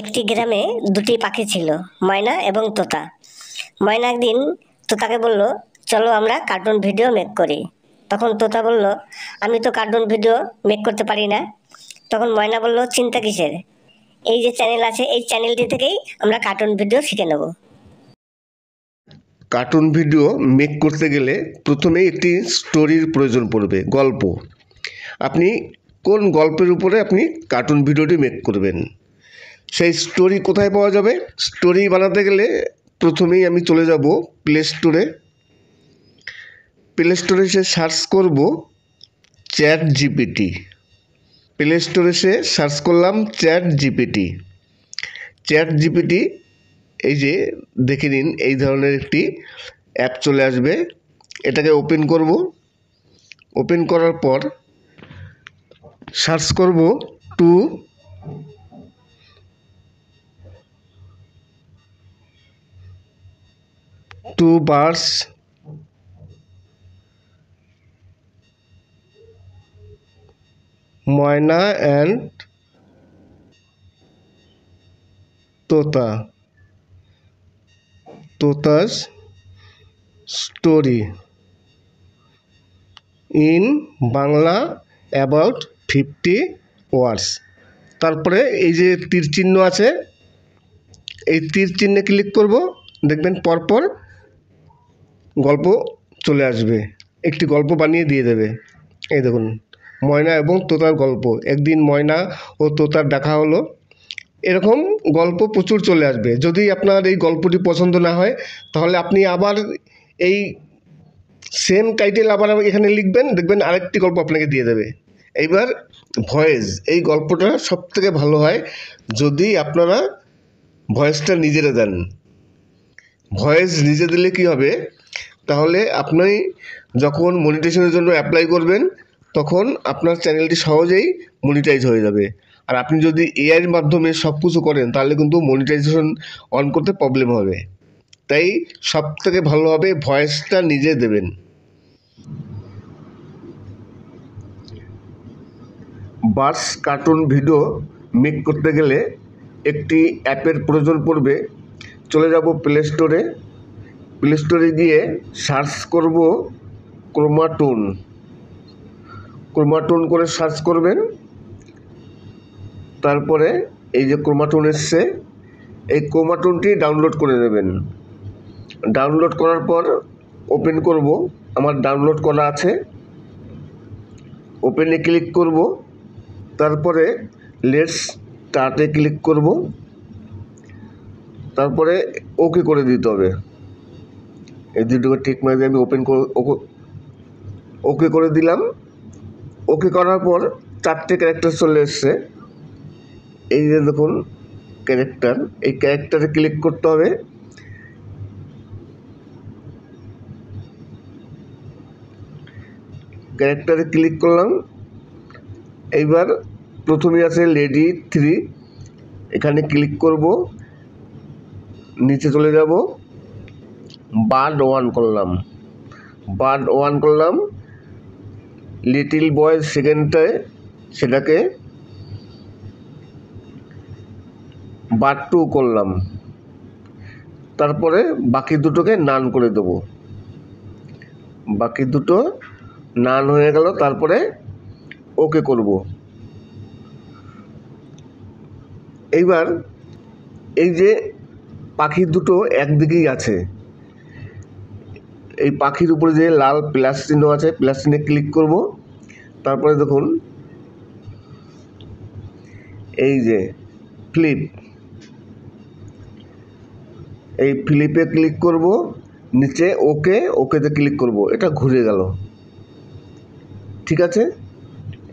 একটি গ্রামে দুটি পাখি ছিল ময়না এবং তোতা ময়না একদিন তোতাকে বলল চলো আমরা কার্টুন ভিডিও মেক করি তখন তোতা বলল আমি তো কার্টুন ভিডিও মেক করতে পারি না তখন ময়না বলল চিন্তা কিসের এই যে চ্যানেল আছে এই চ্যানেলটি থেকেই আমরা কার্টুন ভিডিও শিখে নেব কার্টুন ভিডিও মেক করতে গেলে প্রথমেই একটি স্টোরির প্রয়োজন পড়বে গল্প আপনি কোন গল্পের উপরে আপনি কার্টুন ভিডিওটি মেক করবেন সেই স্টোরি কোথায় পাওয়া যাবে স্টোরি বানাতে গেলে প্রথমেই আমি চলে যাব প্লে স্টোরে প্লে স্টোরে সে সার্চ করব চ্যাট জিপিটি প্লে স্টোরে সে সার্চ করলাম চ্যাট জিপিটি চ্যাট জিপিটি এই যে দেখে নিন এই ধরনের একটি অ্যাপ চলে আসবে এটাকে ওপেন করব ওপেন করার পর সার্চ করব two two birds Moyna and Tota তোতাস story in Bangla about fifty words তারপরে এই যে তীর চিহ্ন আছে এই তীর চিহ্নে ক্লিক করব দেখবেন পরপর গল্প চলে আসবে একটি গল্প বানিয়ে দিয়ে দেবে এই দেখুন ময়না এবং তোতার গল্প একদিন ময়না ও তোতার দেখা হলো এরকম গল্প প্রচুর চলে আসবে যদি আপনার এই গল্পটি পছন্দ না হয় তাহলে আপনি আবার এই সেম টাইটেল আবার এখানে লিখবেন দেখবেন আরেকটি গল্প আপনাকে দিয়ে দেবে এইবার ভয়েস এই গল্পটা সব থেকে ভালো হয় যদি আপনারা ভয়েসটা নিজেরা দেন ভয়েস নিজে দিলে কি হবে তাহলে আপনি যখন মনিটাইজেশনের জন্য অ্যাপ্লাই করবেন তখন আপনার চ্যানেলটি সহজেই মনিটাইজ হয়ে যাবে আর আপনি যদি এআইয়ের মাধ্যমে সব কিছু করেন তাহলে কিন্তু মনিটাইজেশন অন করতে প্রবলেম হবে তাই সব থেকে ভালোভাবে ভয়েসটা নিজে দেবেন বার্স কার্টুন ভিডিও মেক করতে গেলে একটি অ্যাপের প্রয়োজন পড়বে চলে যাব প্লে স্টোরে প্লে স্টোরে গিয়ে সার্চ করব ক্রোমাটুন ক্রোমাটুন করে সার্চ করবেন তারপরে এই যে ক্রোমাটুন এসছে এই ক্রোমাটুনটি ডাউনলোড করে নেবেন ডাউনলোড করার পর ওপেন করব আমার ডাউনলোড করা আছে ওপেনে ক্লিক করব তারপরে লেটস টাটে ক্লিক করব তারপরে ওকে করে দিতে হবে এই দুটোকে ঠিক মাঝে আমি ওপেন ওকে করে দিলাম ওকে করার পর চারটে ক্যারেক্টার চলে এসছে এই যে দেখুন ক্যারেক্টার এই ক্যারেক্টারে ক্লিক করতে হবে ক্যারেক্টারে ক্লিক করলাম এইবার প্রথমে আছে লেডি থ্রি এখানে ক্লিক করব নিচে চলে যাব বার্ড ওয়ান করলাম বার্ড ওয়ান করলাম লিটিল বয় সেকেন্ডে সেটাকে বার্ড টু করলাম তারপরে বাকি দুটোকে নান করে দেব বাকি দুটো নান হয়ে গেল তারপরে ওকে করব এইবার এই যে পাখি দুটো একদিকেই আছে এই পাখির উপরে যে লাল প্লাস চিহ্ন আছে প্লাস চিহ্নে ক্লিক করব তারপরে দেখুন এই যে ফ্লিপ এই ফ্লিপে ক্লিক করব নিচে ওকে ওকেতে ক্লিক করব এটা ঘুরে গেল ঠিক আছে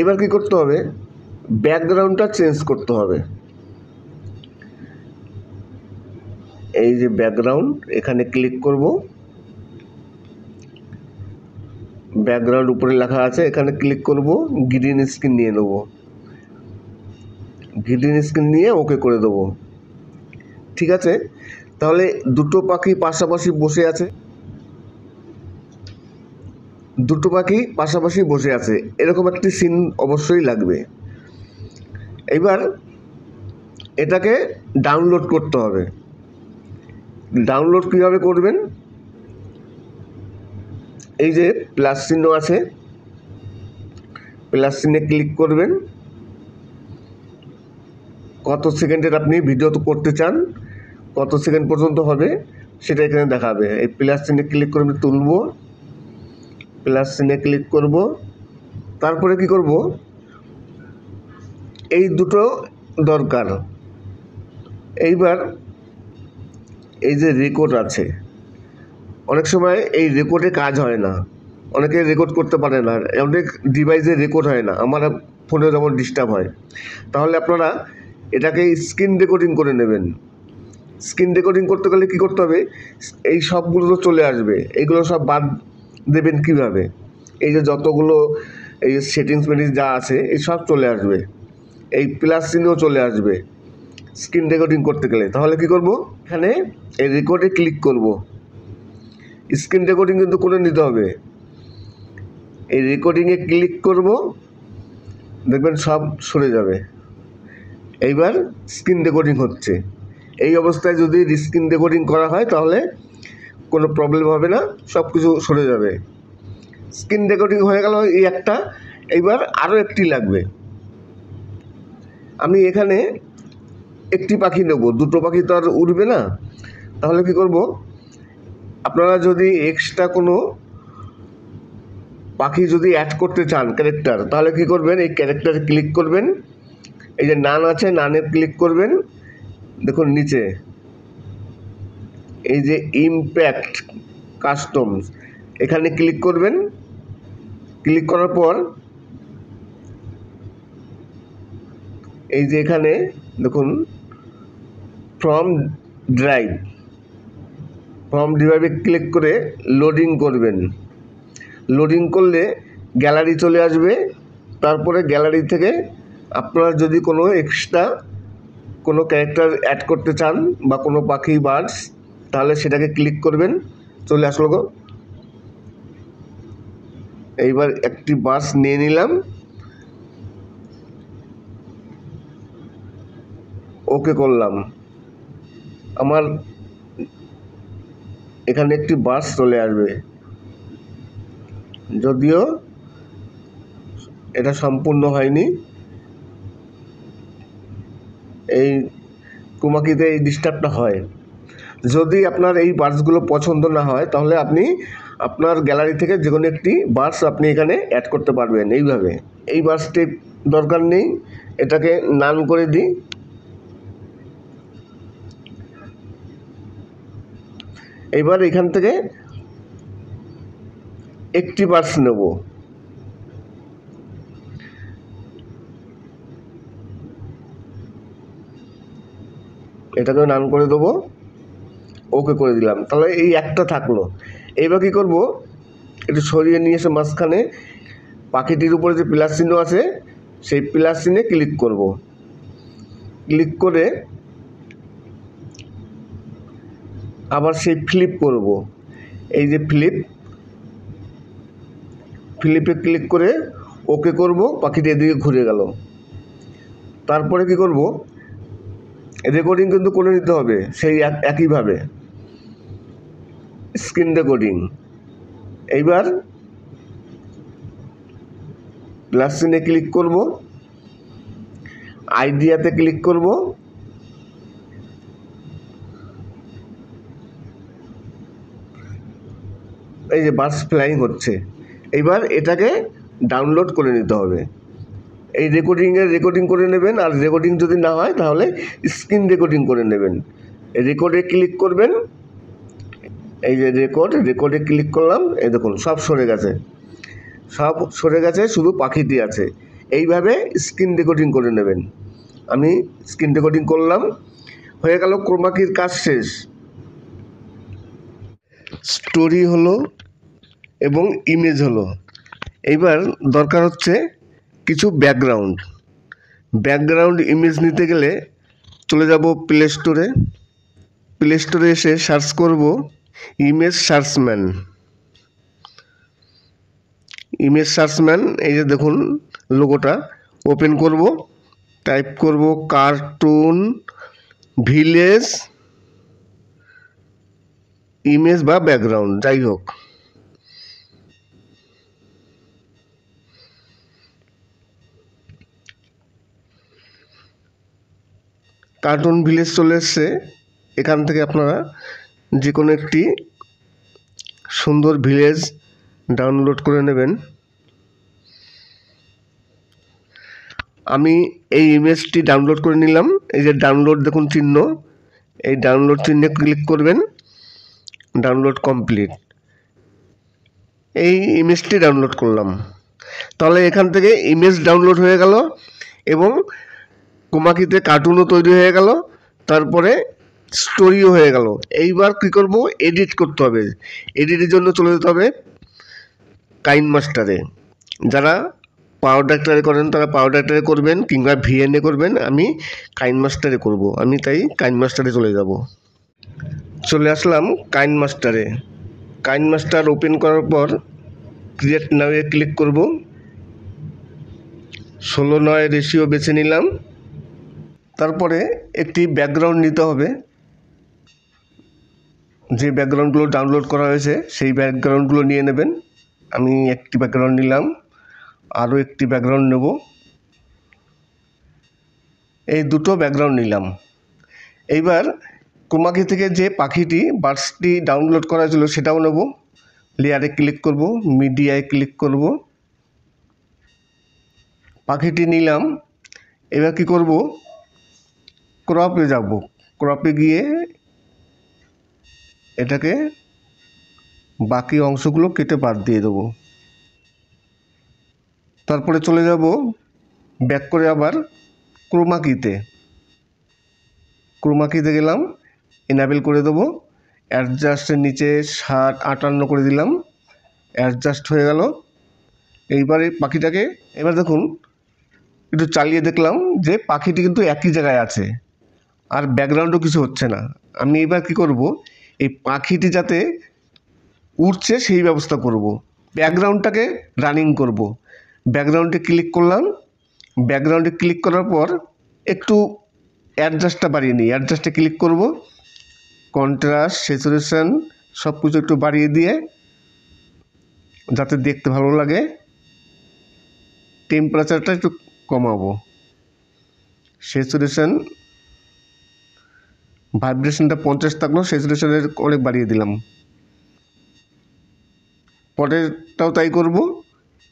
এবার কি করতে হবে ব্যাকগ্রাউন্ডটা চেঞ্জ করতে হবে এই যে ব্যাকগ্রাউন্ড এখানে ক্লিক করব ব্যাকগ্রাউন্ড উপরে লেখা আছে এখানে ক্লিক করব গ্রিন স্ক্রিন নিয়ে নেব গ্রিন স্ক্রিন নিয়ে ওকে করে দেবো ঠিক আছে তাহলে দুটো পাখি পাশাপাশি বসে আছে দুটো পাখি পাশাপাশি বসে আছে এরকম একটি সিন অবশ্যই লাগবে এবার এটাকে ডাউনলোড করতে হবে ডাউনলোড কীভাবে করবেন এই যে প্লাস চিহ্ন আছে প্লাস চিহ্নে ক্লিক করবেন কত সেকেন্ডের আপনি ভিডিও তো করতে চান কত সেকেন্ড পর্যন্ত হবে সেটা এখানে দেখাবে এই প্লাস চিহ্নে ক্লিক করে আমি তুলব প্লাস চিহ্নে ক্লিক করব তারপরে কি করব এই দুটো দরকার এইবার এই যে রেকর্ড আছে অনেক সময় এই রেকর্ডে কাজ হয় না অনেকে রেকর্ড করতে পারে না অনেক ডিভাইসে রেকর্ড হয় না আমার ফোনে যেমন ডিস্টার্ব হয় তাহলে আপনারা এটাকে স্ক্রিন রেকর্ডিং করে নেবেন স্ক্রিন রেকর্ডিং করতে গেলে কী করতে হবে এই সবগুলো তো চলে আসবে এইগুলো সব বাদ দেবেন কিভাবে এই যে যতগুলো এই সেটিংস মেটিংস যা আছে এই সব চলে আসবে এই প্লাস চিহ্নও চলে আসবে স্ক্রিন রেকর্ডিং করতে গেলে তাহলে কি করব এখানে এই রেকর্ডে ক্লিক করব স্ক্রিন রেকর্ডিং কিন্তু করে নিতে হবে এই রেকর্ডিংয়ে ক্লিক করব দেখবেন সব সরে যাবে এইবার স্ক্রিন রেকর্ডিং হচ্ছে এই অবস্থায় যদি স্ক্রিন রেকর্ডিং করা হয় তাহলে কোনো প্রবলেম হবে না সব কিছু সরে যাবে স্ক্রিন রেকর্ডিং হয়ে গেল এই একটা এইবার আরও একটি লাগবে আমি এখানে একটি পাখি নেব দুটো পাখি তো আর উঠবে না তাহলে কি করব আপনারা যদি এক্সট্রা কোনো পাখি যদি অ্যাড করতে চান ক্যারেক্টার তাহলে কি করবেন এই ক্যারেক্টার ক্লিক করবেন এই যে নান আছে নানে ক্লিক করবেন দেখুন নিচে এই যে ইমপ্যাক্ট কাস্টমস এখানে ক্লিক করবেন ক্লিক করার পর এই যে এখানে দেখুন ফ্রম ড্রাইভ ফর্ম ডিভাইভে ক্লিক করে লোডিং করবেন লোডিং করলে গ্যালারি চলে আসবে তারপরে গ্যালারি থেকে আপনারা যদি কোনো এক্সট্রা কোনো ক্যারেক্টার অ্যাড করতে চান বা কোনো পাখি বার্ডস তাহলে সেটাকে ক্লিক করবেন চলে আসলো গো এইবার একটি বাস নিয়ে নিলাম ওকে করলাম আমার এখানে একটি বাস চলে আসবে যদিও এটা সম্পূর্ণ হয়নি এই কুমাকিতে এই ডিস্টার্বটা হয় যদি আপনার এই বাসগুলো পছন্দ না হয় তাহলে আপনি আপনার গ্যালারি থেকে যে কোনো একটি বাস আপনি এখানে অ্যাড করতে পারবেন এইভাবে এই বাসটির দরকার নেই এটাকে নান করে দিই এবার এখান থেকে একটি পার্স নেব এটাকে নান করে দেবো ওকে করে দিলাম তাহলে এই একটা থাকলো এবার কী করবো একটু সরিয়ে নিয়ে এসে মাঝখানে পাখিটির উপরে যে প্লাস চিহ্ন আছে সেই প্লাস চিহ্নে ক্লিক করব ক্লিক করে আবার সেই ফ্লিপ করব এই যে ফ্লিপ ফ্লিপে ক্লিক করে ওকে করব পাখিটি এদিকে ঘুরে গেল তারপরে কি করব রেকর্ডিং কিন্তু করে নিতে হবে সেই একইভাবে স্ক্রিন রেকর্ডিং এইবার প্লাস সিনে ক্লিক করব আইডিয়াতে ক্লিক করব এই যে বাস ফ্লাইং হচ্ছে এইবার এটাকে ডাউনলোড করে নিতে হবে এই রেকর্ডিংয়ের রেকর্ডিং করে নেবেন আর রেকর্ডিং যদি না হয় তাহলে স্ক্রিন রেকর্ডিং করে নেবেন রেকর্ডে ক্লিক করবেন এই যে রেকর্ড রেকর্ডে ক্লিক করলাম এই দেখুন সব সরে গেছে সব সরে গেছে শুধু পাখিটি আছে এইভাবে স্ক্রিন রেকর্ডিং করে নেবেন আমি স্ক্রিন রেকর্ডিং করলাম হয়ে গেল ক্রোমাকির কাজ শেষ স্টোরি হলো এবং ইমেজ হলো এইবার দরকার হচ্ছে কিছু ব্যাকগ্রাউন্ড ব্যাকগ্রাউন্ড ইমেজ নিতে গেলে চলে যাব প্লে স্টোরে প্লে স্টোরে এসে সার্চ করব ইমেজ সার্চম্যান ইমেজ সার্চম্যান এই যে দেখুন লোগোটা ওপেন করব টাইপ করব কার্টুন ভিলেজ ইমেজ বা ব্যাকগ্রাউন্ড যাই হোক কার্টুন ভিলেজ চলে এসছে এখান থেকে আপনারা যে কোনো একটি সুন্দর ভিলেজ ডাউনলোড করে নেবেন আমি এই ইমেজটি ডাউনলোড করে নিলাম এই যে ডাউনলোড দেখুন চিহ্ন এই ডাউনলোড চিহ্নে ক্লিক করবেন ডাউনলোড কমপ্লিট এই ইমেজটি ডাউনলোড করলাম তাহলে এখান থেকে ইমেজ ডাউনলোড হয়ে গেল এবং কুমাকিতে কার্টুনও তৈরি হয়ে গেল তারপরে স্টোরিও হয়ে গেল এইবার কী করব এডিট করতে হবে এডিটের জন্য চলে যেতে হবে কাইন মাস্টারে যারা পাওয়ার ডাক্তারে করেন তারা পাওয়ার ডাক্তারে করবেন কিংবা ভিএনএ করবেন আমি কাইন মাস্টারে করব আমি তাই কাইন মাস্টারে চলে যাব চলে আসলাম কাইন মাস্টারে কাইন মাস্টার ওপেন করার পর ক্রিয়েট নাওয়ে ক্লিক করব ষোলো নয় রেশিও বেছে নিলাম তারপরে একটি ব্যাকগ্রাউন্ড নিতে হবে যে ব্যাকগ্রাউন্ডগুলো ডাউনলোড করা হয়েছে সেই ব্যাকগ্রাউন্ডগুলো নিয়ে নেবেন আমি একটি ব্যাকগ্রাউন্ড নিলাম আরও একটি ব্যাকগ্রাউন্ড নেব এই দুটো ব্যাকগ্রাউন্ড নিলাম এইবার কুমাকি থেকে যে পাখিটি বার্সটি ডাউনলোড করা ছিল সেটাও নেব লেয়ারে ক্লিক করব মিডিয়ায় ক্লিক করব পাখিটি নিলাম এবার কি করব ক্রপে যাব ক্রপে গিয়ে এটাকে বাকি অংশগুলো কেটে বাদ দিয়ে দেবো তারপরে চলে যাব ব্যাক করে আবার ক্রোমাকিতে ক্রোমাকিতে গেলাম এনাবেল করে দেবো অ্যাডজাস্টের নিচে ষাট আটান্ন করে দিলাম অ্যাডজাস্ট হয়ে গেল এইবার এই পাখিটাকে এবার দেখুন একটু চালিয়ে দেখলাম যে পাখিটি কিন্তু একই জায়গায় আছে আর ব্যাকগ্রাউন্ডও কিছু হচ্ছে না আমি এবার কি করব এই পাখিটি যাতে উঠছে সেই ব্যবস্থা করব। ব্যাকগ্রাউন্ডটাকে রানিং করব। ব্যাকগ্রাউন্ডে ক্লিক করলাম ব্যাকগ্রাউন্ডে ক্লিক করার পর একটু অ্যাডজাস্টটা বাড়িয়ে নিই অ্যাডজাস্টে ক্লিক করব কন্ট্রাস্ট স্যাচুরেশন সব কিছু একটু বাড়িয়ে দিয়ে যাতে দেখতে ভালো লাগে টেম্পারেচারটা একটু কমাবো স্যাচুরেশন ভাইব্রেশনটা পঞ্চাশ থাকলো স্যাচুরেশনের অনেক বাড়িয়ে দিলাম পরেরটাও তাই করব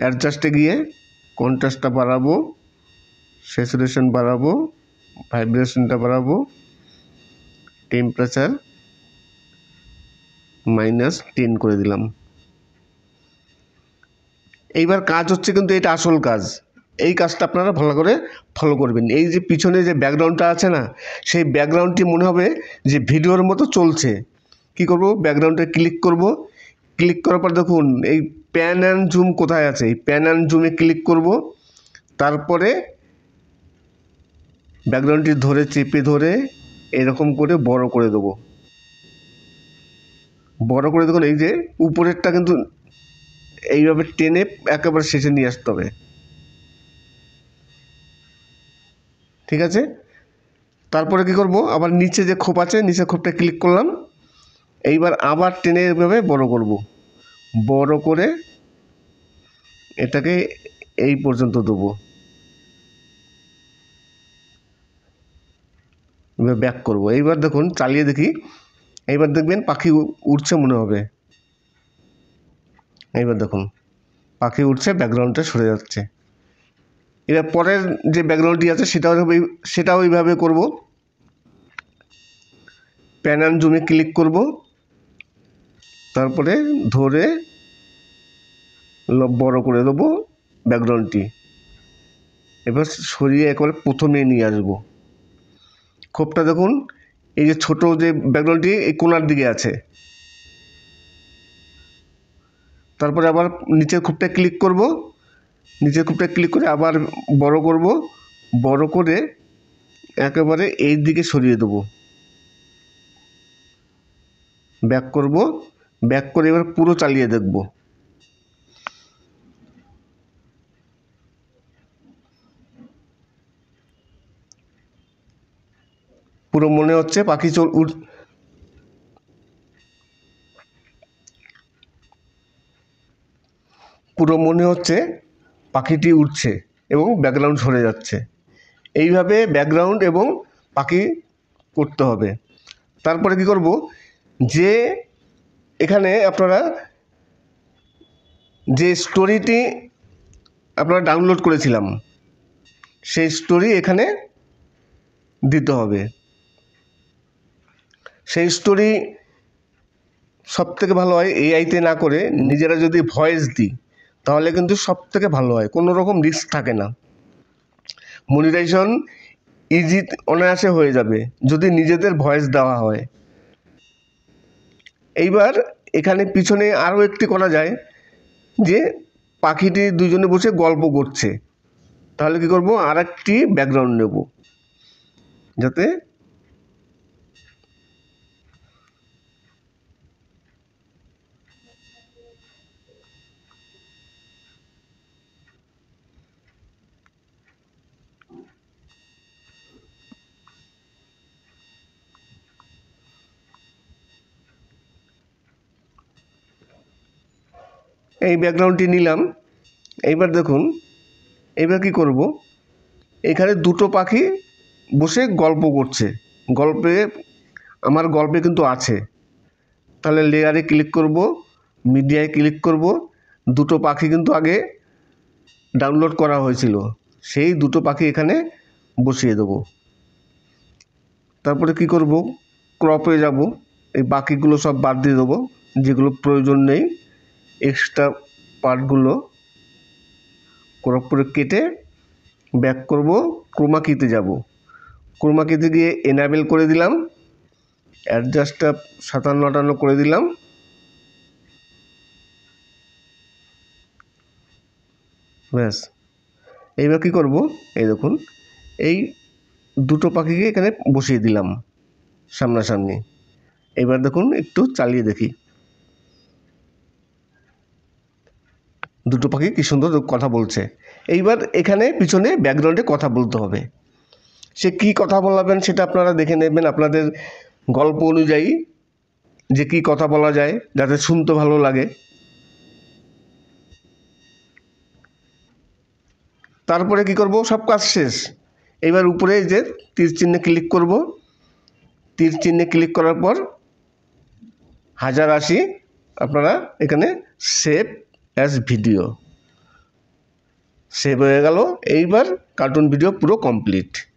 অ্যাডজাস্টে গিয়ে কন্ট্রাস্টটা বাড়াবো স্যাচুরেশন বাড়াবো ভাইব্রেশনটা বাড়াবো টেম্পারেচার মাইনাস টেন করে দিলাম এইবার কাজ হচ্ছে কিন্তু এটা আসল কাজ এই কাজটা আপনারা ভালো করে ফলো করবেন এই যে পিছনে যে ব্যাকগ্রাউন্ডটা আছে না সেই ব্যাকগ্রাউন্ডটি মনে হবে যে ভিডিওর মতো চলছে কি করব ব্যাকগ্রাউন্ডে ক্লিক করব ক্লিক করার পর দেখুন এই প্যান অ্যান্ড জুম কোথায় আছে এই প্যান অ্যান্ড জুমে ক্লিক করব তারপরে ব্যাকগ্রাউন্ডটি ধরে চেপে ধরে এরকম করে বড় করে দেব বড় করে দেখুন এই যে উপরেরটা কিন্তু এইভাবে টেনে একেবারে শেষে নিয়ে আসতে হবে ঠিক আছে তারপরে কি করব আবার নিচে যে খোপ আছে নিচে খোপটা ক্লিক করলাম এইবার আবার টেনে এভাবে বড় করব বড় করে এটাকে এই পর্যন্ত দেবো ব্যাক করব এইবার দেখুন চালিয়ে দেখি এইবার দেখবেন পাখি উঠছে মনে হবে এইবার দেখুন পাখি উঠছে ব্যাকগ্রাউন্ডটা সরে যাচ্ছে এবার পরের যে ব্যাকগ্রাউন্ডটি আছে সেটাও সেটাও এইভাবে করব প্যান জুমে ক্লিক করব তারপরে ধরে বড় করে দেবো ব্যাকগ্রাউন্ডটি এবার সরিয়ে একবারে প্রথমে নিয়ে আসবো খোপটা দেখুন এই যে ছোট যে ব্যাকগ্রাউন্ডটি এই কোনার দিকে আছে তারপরে আবার নিচের খোপটা ক্লিক করব নিচের কূপটা ক্লিক করে আবার বড় করব বড় করে একেবারে এই দিকে সরিয়ে দেব ব্যাক করব ব্যাক করে এবার পুরো চালিয়ে দেখব পুরো মনে হচ্ছে পাখি চল উঠ পুরো মনে হচ্ছে পাখিটি উঠছে এবং ব্যাকগ্রাউন্ড সরে যাচ্ছে এইভাবে ব্যাকগ্রাউন্ড এবং পাখি করতে হবে তারপরে কি করব যে এখানে আপনারা যে স্টোরিটি আপনারা ডাউনলোড করেছিলাম সেই স্টোরি এখানে দিতে হবে সেই স্টোরি সব থেকে ভালো হয় এআইতে না করে নিজেরা যদি ভয়েস দিই তাহলে কিন্তু সব থেকে ভালো হয় কোনো রকম রিস্ক থাকে না মনিটাইজেশন ইজি অনায়াসে হয়ে যাবে যদি নিজেদের ভয়েস দেওয়া হয় এইবার এখানে পিছনে আরও একটি করা যায় যে পাখিটি দুজনে বসে গল্প করছে তাহলে কি করব আর একটি ব্যাকগ্রাউন্ড নেব যাতে এই ব্যাকগ্রাউন্ডটি নিলাম এইবার দেখুন এবার কি করব এখানে দুটো পাখি বসে গল্প করছে গল্পে আমার গল্পে কিন্তু আছে তাহলে লেয়ারে ক্লিক করব মিডিয়ায় ক্লিক করব দুটো পাখি কিন্তু আগে ডাউনলোড করা হয়েছিল সেই দুটো পাখি এখানে বসিয়ে দেব তারপরে কি করব ক্রপে যাব এই বাকিগুলো সব বাদ দিয়ে দেবো যেগুলো প্রয়োজন নেই এক্সট্রা পার্টগুলো ক্রপ করে কেটে ব্যাক করব ক্রোমাকিতে যাব ক্রোমাকিতে গিয়ে এনাবেল করে দিলাম অ্যাডজাস্টটা সাতান্ন আটান্ন করে দিলাম ব্যাস এইবার কী করবো এই দেখুন এই দুটো পাখিকে এখানে বসিয়ে দিলাম সামনাসামনি এবার দেখুন একটু চালিয়ে দেখি দুটো পাখি কী সুন্দর কথা বলছে এইবার এখানে পিছনে ব্যাকগ্রাউন্ডে কথা বলতে হবে সে কি কথা বলাবেন সেটা আপনারা দেখে নেবেন আপনাদের গল্প অনুযায়ী যে কি কথা বলা যায় যাতে শুনতে ভালো লাগে তারপরে কি করব সব কাজ শেষ এবার উপরে যে তীর চিহ্নে ক্লিক করব তীর চিহ্নে ক্লিক করার পর হাজার আশি আপনারা এখানে সেভ অ্যাজ ভিডিও সেভ হয়ে গেল এইবার কার্টুন ভিডিও পুরো কমপ্লিট